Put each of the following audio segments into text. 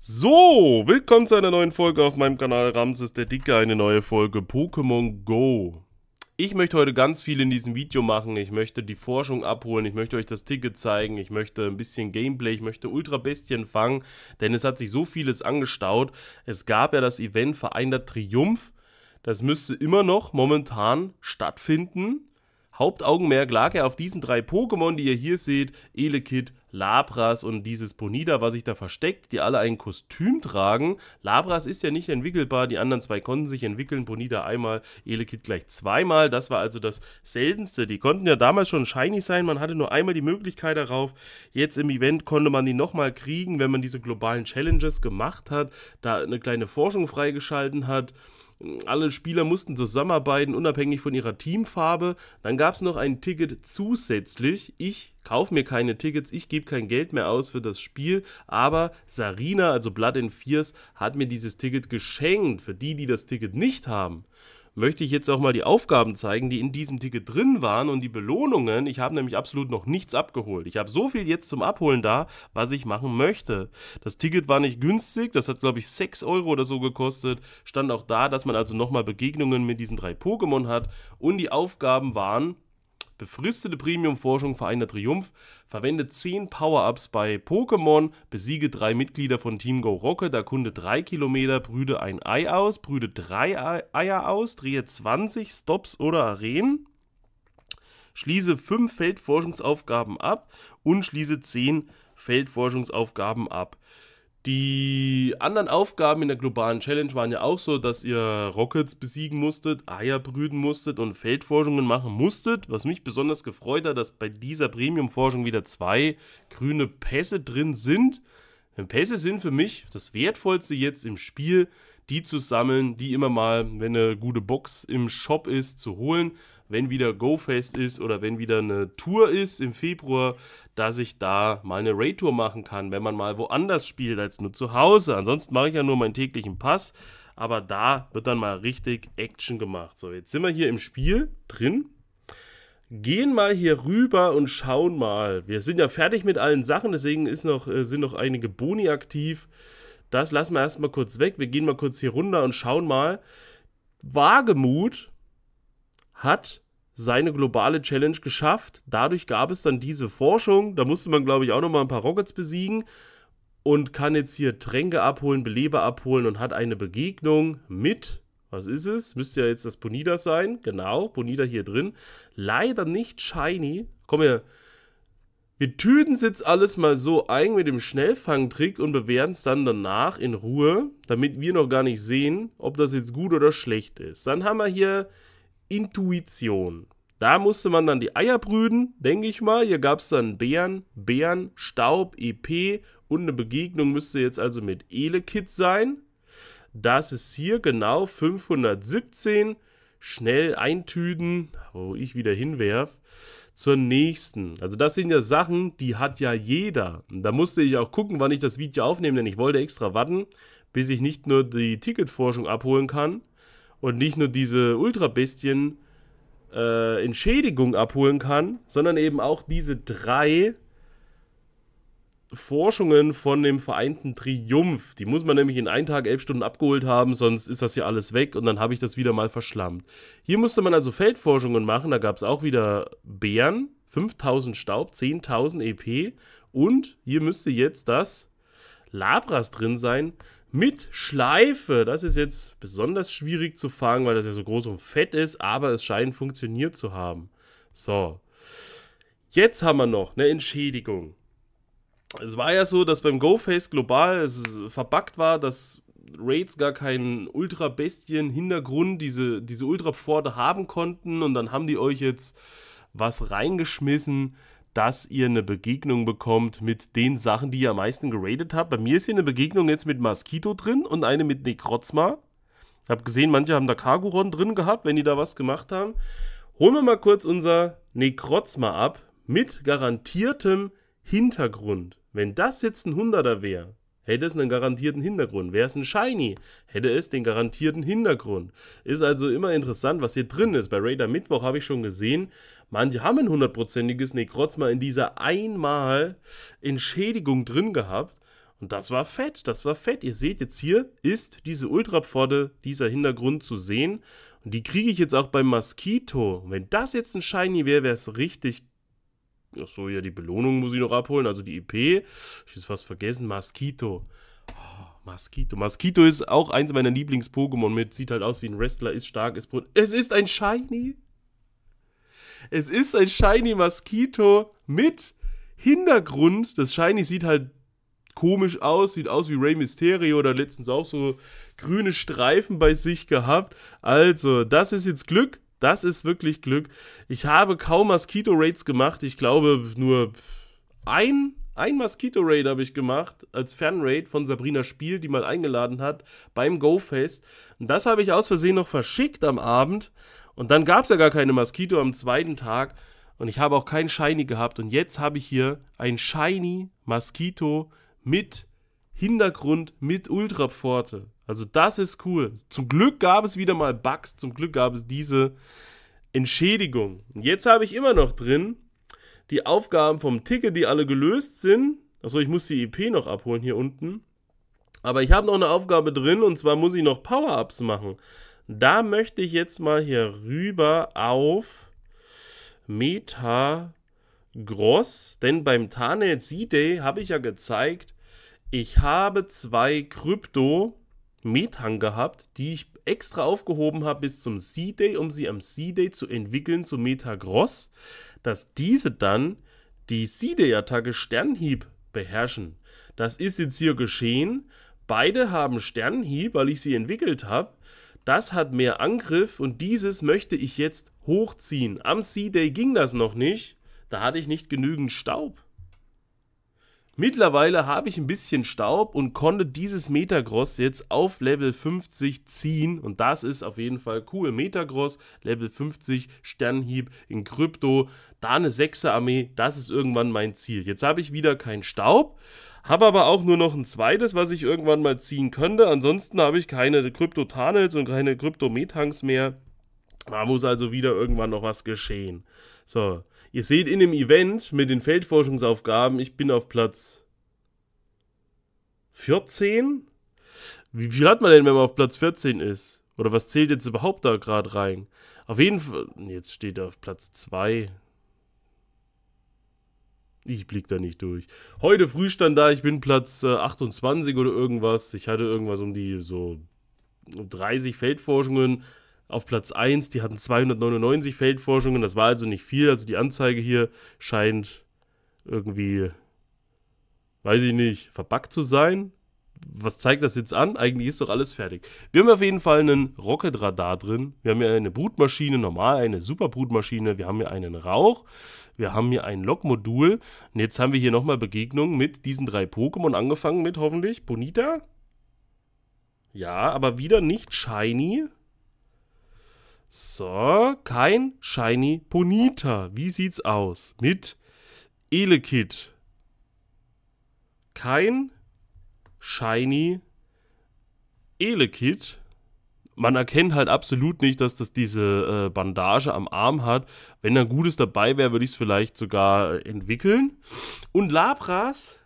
So, willkommen zu einer neuen Folge auf meinem Kanal Ramses der Dicke, eine neue Folge Pokémon Go. Ich möchte heute ganz viel in diesem Video machen, ich möchte die Forschung abholen, ich möchte euch das Ticket zeigen, ich möchte ein bisschen Gameplay, ich möchte Ultrabestien fangen, denn es hat sich so vieles angestaut. Es gab ja das Event Vereinter Triumph, das müsste immer noch momentan stattfinden, Hauptaugenmerk lag ja auf diesen drei Pokémon, die ihr hier seht: Elekid, Labras und dieses Bonida, was sich da versteckt, die alle ein Kostüm tragen. Labras ist ja nicht entwickelbar, die anderen zwei konnten sich entwickeln, Bonida einmal, Elekid gleich zweimal. Das war also das seltenste. Die konnten ja damals schon shiny sein, man hatte nur einmal die Möglichkeit darauf. Jetzt im Event konnte man die nochmal kriegen, wenn man diese globalen Challenges gemacht hat, da eine kleine Forschung freigeschalten hat. Alle Spieler mussten zusammenarbeiten, unabhängig von ihrer Teamfarbe. Dann gab es noch ein Ticket zusätzlich. Ich kaufe mir keine Tickets, ich gebe kein Geld mehr aus für das Spiel, aber Sarina, also Blood in Fierce, hat mir dieses Ticket geschenkt, für die, die das Ticket nicht haben möchte ich jetzt auch mal die Aufgaben zeigen, die in diesem Ticket drin waren und die Belohnungen. Ich habe nämlich absolut noch nichts abgeholt. Ich habe so viel jetzt zum Abholen da, was ich machen möchte. Das Ticket war nicht günstig, das hat glaube ich 6 Euro oder so gekostet. Stand auch da, dass man also nochmal Begegnungen mit diesen drei Pokémon hat und die Aufgaben waren Befristete Premium-Forschung Vereiner Triumph. Verwende 10 Power-Ups bei Pokémon. Besiege 3 Mitglieder von Team Go Rocket. Erkunde 3 Kilometer. Brüde ein Ei aus. Brüde 3 Eier aus. Drehe 20 Stops oder Arenen. Schließe 5 Feldforschungsaufgaben ab. Und schließe 10 Feldforschungsaufgaben ab. Die anderen Aufgaben in der globalen Challenge waren ja auch so, dass ihr Rockets besiegen musstet, Eier brüten musstet und Feldforschungen machen musstet. Was mich besonders gefreut hat, dass bei dieser Premium-Forschung wieder zwei grüne Pässe drin sind. Denn Pässe sind für mich das Wertvollste jetzt im Spiel die zu sammeln, die immer mal, wenn eine gute Box im Shop ist, zu holen. Wenn wieder GoFest ist oder wenn wieder eine Tour ist im Februar, dass ich da mal eine Raid-Tour machen kann, wenn man mal woanders spielt als nur zu Hause. Ansonsten mache ich ja nur meinen täglichen Pass, aber da wird dann mal richtig Action gemacht. So, jetzt sind wir hier im Spiel drin. Gehen mal hier rüber und schauen mal. Wir sind ja fertig mit allen Sachen, deswegen ist noch, äh, sind noch einige Boni aktiv. Das lassen wir erstmal kurz weg. Wir gehen mal kurz hier runter und schauen mal. Wagemut hat seine globale Challenge geschafft. Dadurch gab es dann diese Forschung. Da musste man, glaube ich, auch nochmal ein paar Rockets besiegen und kann jetzt hier Tränke abholen, Beleber abholen und hat eine Begegnung mit was ist es? Müsste ja jetzt das Bonida sein. Genau, Bonida hier drin. Leider nicht shiny. Komm her, wir tüten es jetzt alles mal so ein mit dem Schnellfangtrick und bewerten es dann danach in Ruhe, damit wir noch gar nicht sehen, ob das jetzt gut oder schlecht ist. Dann haben wir hier Intuition. Da musste man dann die Eier brüten, denke ich mal. Hier gab es dann Bären, Bären, Staub, EP und eine Begegnung müsste jetzt also mit Elekit sein. Das ist hier genau 517. Schnell eintüten, wo ich wieder hinwerf zur nächsten. Also das sind ja Sachen, die hat ja jeder. Und da musste ich auch gucken, wann ich das Video aufnehme, denn ich wollte extra warten, bis ich nicht nur die Ticketforschung abholen kann und nicht nur diese Ultrabestien äh, Entschädigung abholen kann, sondern eben auch diese drei Forschungen von dem vereinten Triumph. Die muss man nämlich in einen Tag elf Stunden abgeholt haben, sonst ist das hier alles weg und dann habe ich das wieder mal verschlammt. Hier musste man also Feldforschungen machen, da gab es auch wieder Bären, 5000 Staub, 10.000 EP und hier müsste jetzt das Labras drin sein mit Schleife. Das ist jetzt besonders schwierig zu fangen, weil das ja so groß und fett ist, aber es scheint funktioniert zu haben. So. Jetzt haben wir noch eine Entschädigung es war ja so, dass beim GoFace global es verbuggt war, dass Raids gar keinen Ultra-Bestien-Hintergrund, diese, diese Ultra-Pforte haben konnten und dann haben die euch jetzt was reingeschmissen, dass ihr eine Begegnung bekommt mit den Sachen, die ihr am meisten geradet habt. Bei mir ist hier eine Begegnung jetzt mit Mosquito drin und eine mit Nekrozma. Ich habe gesehen, manche haben da Carguron drin gehabt, wenn die da was gemacht haben. Holen wir mal kurz unser Nekrozma ab mit garantiertem Hintergrund. Wenn das jetzt ein 100er wäre, hätte es einen garantierten Hintergrund. Wäre es ein Shiny, hätte es den garantierten Hintergrund. Ist also immer interessant, was hier drin ist. Bei Raider Mittwoch habe ich schon gesehen, manche haben ein hundertprozentiges Nekrotz mal in dieser einmal Entschädigung drin gehabt. Und das war fett, das war fett. Ihr seht jetzt hier, ist diese Ultrapforte, dieser Hintergrund zu sehen. Und die kriege ich jetzt auch beim Mosquito. Wenn das jetzt ein Shiny wäre, wäre es richtig Ach so, ja, die Belohnung muss ich noch abholen, also die EP. Ich hab's fast vergessen, Mosquito. Oh, ah, Mosquito. Mosquito ist auch eins meiner Lieblings-Pokémon mit. Sieht halt aus wie ein Wrestler, ist stark, ist brutal. Es ist ein Shiny. Es ist ein Shiny Mosquito mit Hintergrund. Das Shiny sieht halt komisch aus, sieht aus wie Rey Mysterio oder letztens auch so grüne Streifen bei sich gehabt. Also, das ist jetzt Glück. Das ist wirklich Glück. Ich habe kaum Mosquito-Raids gemacht. Ich glaube, nur ein, ein Mosquito-Raid habe ich gemacht als fan von Sabrina Spiel, die mal eingeladen hat beim Go-Fest. Und das habe ich aus Versehen noch verschickt am Abend. Und dann gab es ja gar keine Mosquito am zweiten Tag. Und ich habe auch kein Shiny gehabt. Und jetzt habe ich hier ein Shiny Mosquito mit Hintergrund, mit Ultrapforte. Also das ist cool. Zum Glück gab es wieder mal Bugs, zum Glück gab es diese Entschädigung. jetzt habe ich immer noch drin die Aufgaben vom Ticket, die alle gelöst sind. Achso, ich muss die EP noch abholen hier unten. Aber ich habe noch eine Aufgabe drin und zwar muss ich noch Power-Ups machen. Da möchte ich jetzt mal hier rüber auf Meta Gross, denn beim Tarnet Z-Day habe ich ja gezeigt, ich habe zwei Krypto Metern gehabt, die ich extra aufgehoben habe bis zum C-Day, um sie am C-Day zu entwickeln zu Metagross, dass diese dann die C-Day-Attacke Sternhieb beherrschen. Das ist jetzt hier geschehen. Beide haben Sternhieb, weil ich sie entwickelt habe. Das hat mehr Angriff und dieses möchte ich jetzt hochziehen. Am C-Day ging das noch nicht. Da hatte ich nicht genügend Staub. Mittlerweile habe ich ein bisschen Staub und konnte dieses Metagross jetzt auf Level 50 ziehen. Und das ist auf jeden Fall cool. Metagross, Level 50, Sternhieb in Krypto, da eine 6 Armee, das ist irgendwann mein Ziel. Jetzt habe ich wieder keinen Staub, habe aber auch nur noch ein zweites, was ich irgendwann mal ziehen könnte. Ansonsten habe ich keine Krypto-Tarnels und keine Krypto-Metanks mehr. Da muss also wieder irgendwann noch was geschehen. So, ihr seht in dem Event mit den Feldforschungsaufgaben, ich bin auf Platz 14. Wie viel hat man denn, wenn man auf Platz 14 ist? Oder was zählt jetzt überhaupt da gerade rein? Auf jeden Fall, jetzt steht er auf Platz 2. Ich blick da nicht durch. Heute früh stand da, ich bin Platz 28 äh, oder irgendwas. Ich hatte irgendwas um die so 30 Feldforschungen, auf Platz 1. Die hatten 299 Feldforschungen, das war also nicht viel. Also die Anzeige hier scheint irgendwie, weiß ich nicht, verbuggt zu sein. Was zeigt das jetzt an? Eigentlich ist doch alles fertig. Wir haben auf jeden Fall einen Rocket Radar drin. Wir haben hier eine Brutmaschine, normal eine Superbrutmaschine. Wir haben hier einen Rauch. Wir haben hier ein Logmodul. Und jetzt haben wir hier nochmal Begegnung mit diesen drei Pokémon. Angefangen mit hoffentlich Bonita. Ja, aber wieder nicht Shiny. So, kein Shiny Bonita. Wie sieht's aus mit Elekid? Kein Shiny Elekid. Man erkennt halt absolut nicht, dass das diese äh, Bandage am Arm hat. Wenn da Gutes dabei wäre, würde ich es vielleicht sogar entwickeln. Und Labras,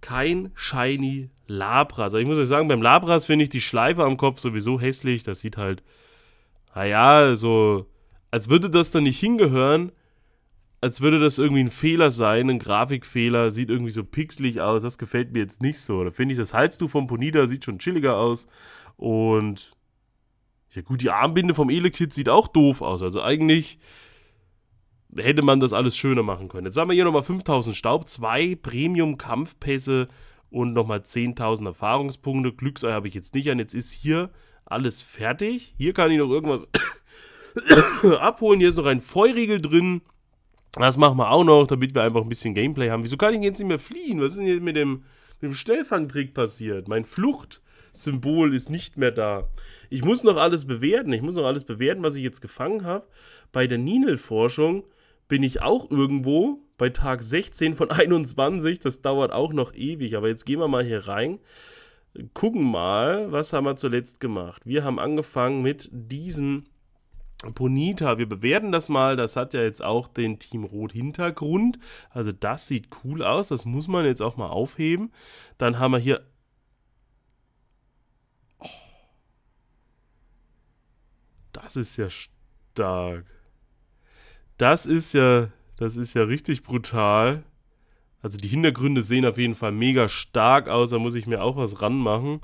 kein Shiny Labras. Also ich muss euch sagen, beim Labras finde ich die Schleife am Kopf sowieso hässlich. Das sieht halt naja, also, als würde das da nicht hingehören, als würde das irgendwie ein Fehler sein, ein Grafikfehler, sieht irgendwie so pixelig aus, das gefällt mir jetzt nicht so. Da finde ich das Halstuch vom Ponida sieht schon chilliger aus und ja gut, die Armbinde vom Elekid sieht auch doof aus, also eigentlich hätte man das alles schöner machen können. Jetzt haben wir hier nochmal 5000 Staub, zwei Premium-Kampfpässe und nochmal 10.000 Erfahrungspunkte. Glücksei habe ich jetzt nicht an. Jetzt ist hier alles fertig. Hier kann ich noch irgendwas abholen. Hier ist noch ein Feuerriegel drin. Das machen wir auch noch, damit wir einfach ein bisschen Gameplay haben. Wieso kann ich jetzt nicht mehr fliehen? Was ist denn jetzt mit dem, mit dem Schnellfangtrick passiert? Mein Fluchtsymbol ist nicht mehr da. Ich muss noch alles bewerten. Ich muss noch alles bewerten, was ich jetzt gefangen habe. Bei der Ninel-Forschung bin ich auch irgendwo bei Tag 16 von 21. Das dauert auch noch ewig. Aber jetzt gehen wir mal hier rein gucken mal, was haben wir zuletzt gemacht. Wir haben angefangen mit diesem Bonita. Wir bewerten das mal. Das hat ja jetzt auch den Team Rot Hintergrund. Also das sieht cool aus. Das muss man jetzt auch mal aufheben. Dann haben wir hier... Oh. Das ist ja stark. Das ist ja... Das ist ja richtig brutal. Also die Hintergründe sehen auf jeden Fall mega stark aus, da muss ich mir auch was ranmachen.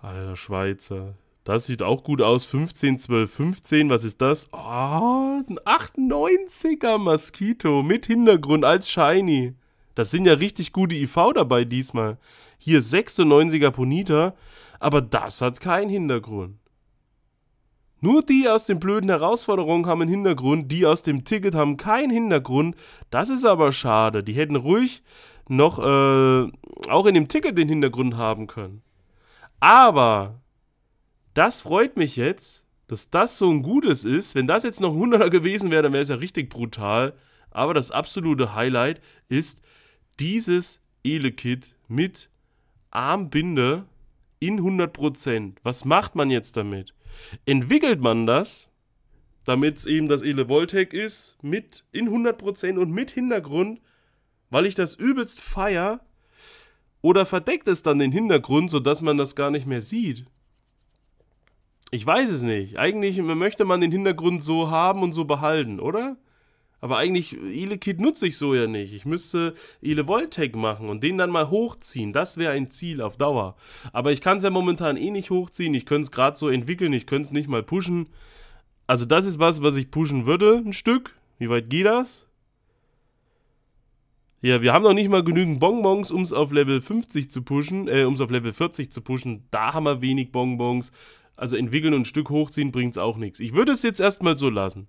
Alter Schweizer. Das sieht auch gut aus. 15, 12, 15. Was ist das? Oh, ein 98er Mosquito mit Hintergrund als Shiny. Das sind ja richtig gute IV dabei diesmal. Hier 96er Ponita, aber das hat keinen Hintergrund. Nur die aus den blöden Herausforderungen haben einen Hintergrund, die aus dem Ticket haben keinen Hintergrund. Das ist aber schade. Die hätten ruhig noch äh, auch in dem Ticket den Hintergrund haben können. Aber das freut mich jetzt, dass das so ein gutes ist. Wenn das jetzt noch 100er gewesen wäre, dann wäre es ja richtig brutal. Aber das absolute Highlight ist dieses Ele-Kit mit Armbinde in 100%. Was macht man jetzt damit? Entwickelt man das, damit es eben das Elevoltec ist, mit in 100% und mit Hintergrund, weil ich das übelst feier? Oder verdeckt es dann den Hintergrund, sodass man das gar nicht mehr sieht? Ich weiß es nicht. Eigentlich möchte man den Hintergrund so haben und so behalten, oder? Aber eigentlich, Ile-Kit nutze ich so ja nicht. Ich müsste Ile Voltec machen und den dann mal hochziehen. Das wäre ein Ziel auf Dauer. Aber ich kann es ja momentan eh nicht hochziehen. Ich könnte es gerade so entwickeln. Ich könnte es nicht mal pushen. Also das ist was, was ich pushen würde, ein Stück. Wie weit geht das? Ja, wir haben noch nicht mal genügend Bonbons, um es auf Level 50 zu pushen, äh, um es auf Level 40 zu pushen. Da haben wir wenig Bonbons. Also entwickeln und ein Stück hochziehen bringt es auch nichts. Ich würde es jetzt erstmal so lassen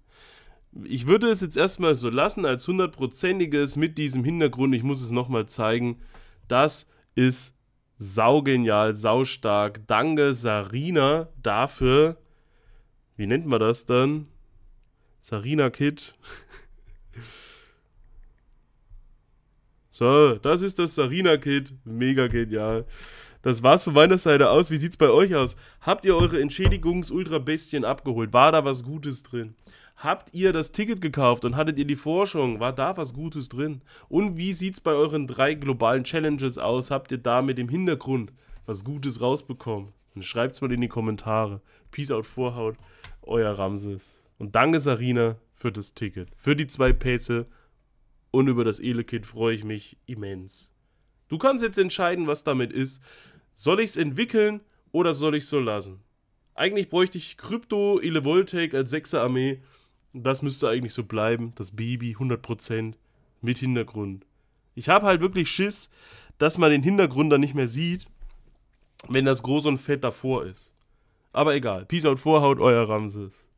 ich würde es jetzt erstmal so lassen als hundertprozentiges mit diesem Hintergrund, ich muss es nochmal zeigen, das ist saugenial, saustark. Danke Sarina dafür. Wie nennt man das dann? Sarina Kit. so, das ist das Sarina Kit. Mega genial. Das war's von meiner Seite aus. Wie sieht's bei euch aus? Habt ihr eure Entschädigungs-Ultra-Bestien abgeholt? War da was Gutes drin? Habt ihr das Ticket gekauft und hattet ihr die Forschung? War da was Gutes drin? Und wie sieht es bei euren drei globalen Challenges aus? Habt ihr da mit dem Hintergrund was Gutes rausbekommen? Dann schreibt es mal in die Kommentare. Peace out, Vorhaut, euer Ramses. Und danke, Sarina, für das Ticket. Für die zwei Pässe und über das Elekit freue ich mich immens. Du kannst jetzt entscheiden, was damit ist. Soll ich es entwickeln oder soll ich es so lassen? Eigentlich bräuchte ich Krypto, Elevoltec als 6. Armee das müsste eigentlich so bleiben, das Baby 100% mit Hintergrund. Ich habe halt wirklich Schiss, dass man den Hintergrund dann nicht mehr sieht, wenn das groß und fett davor ist. Aber egal. Peace out, Vorhaut, euer Ramses.